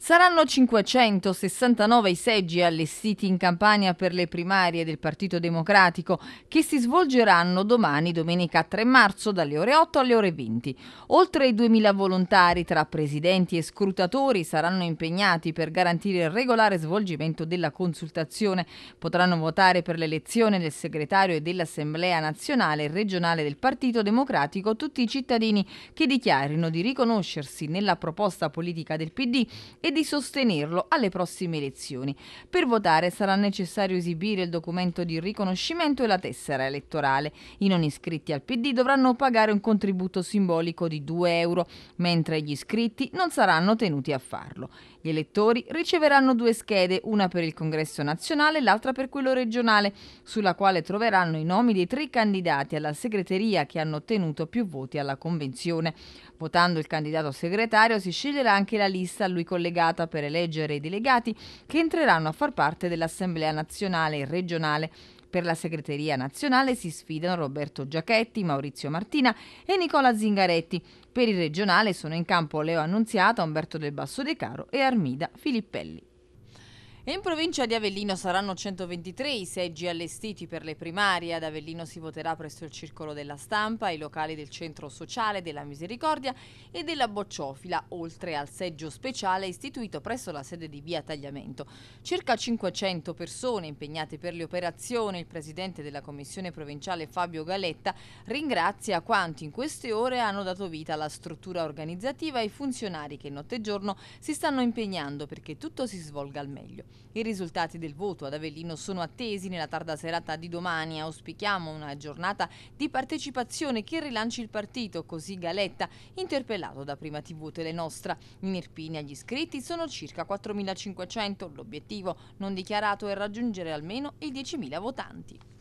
Saranno 569 i seggi allestiti in campagna per le primarie del Partito Democratico che si svolgeranno domani domenica 3 marzo dalle ore 8 alle ore 20. Oltre i 2000 volontari tra presidenti e scrutatori saranno impegnati per garantire il regolare svolgimento della consultazione. Potranno votare per l'elezione del segretario e dell'Assemblea nazionale e regionale del Partito Democratico tutti i cittadini che dichiarino di riconoscersi nella proposta politica del PD e e di sostenerlo alle prossime elezioni. Per votare sarà necessario esibire il documento di riconoscimento e la tessera elettorale. I non iscritti al PD dovranno pagare un contributo simbolico di 2 euro, mentre gli iscritti non saranno tenuti a farlo. Gli elettori riceveranno due schede, una per il congresso nazionale e l'altra per quello regionale, sulla quale troveranno i nomi dei tre candidati alla segreteria che hanno ottenuto più voti alla convenzione. Votando il candidato segretario si sceglierà anche la lista a lui collegata collegata per eleggere i delegati che entreranno a far parte dell'Assemblea nazionale e regionale per la segreteria nazionale si sfidano Roberto Giachetti, Maurizio Martina e Nicola Zingaretti. Per il regionale sono in campo Leo Annunziata, Umberto Del Basso De Caro e Armida Filippelli in provincia di Avellino saranno 123 i seggi allestiti per le primarie. Ad Avellino si voterà presso il Circolo della Stampa, i locali del Centro Sociale della Misericordia e della Bocciofila, oltre al seggio speciale istituito presso la sede di Via Tagliamento. Circa 500 persone impegnate per le operazioni. Il presidente della Commissione provinciale Fabio Galetta ringrazia quanti in queste ore hanno dato vita alla struttura organizzativa e i funzionari che notte e giorno si stanno impegnando perché tutto si svolga al meglio. I risultati del voto ad Avellino sono attesi nella tarda serata di domani. Auspichiamo una giornata di partecipazione che rilanci il partito, così Galetta, interpellato da Prima TV Telenostra. In Irpini gli iscritti sono circa 4.500. L'obiettivo non dichiarato è raggiungere almeno i 10.000 votanti.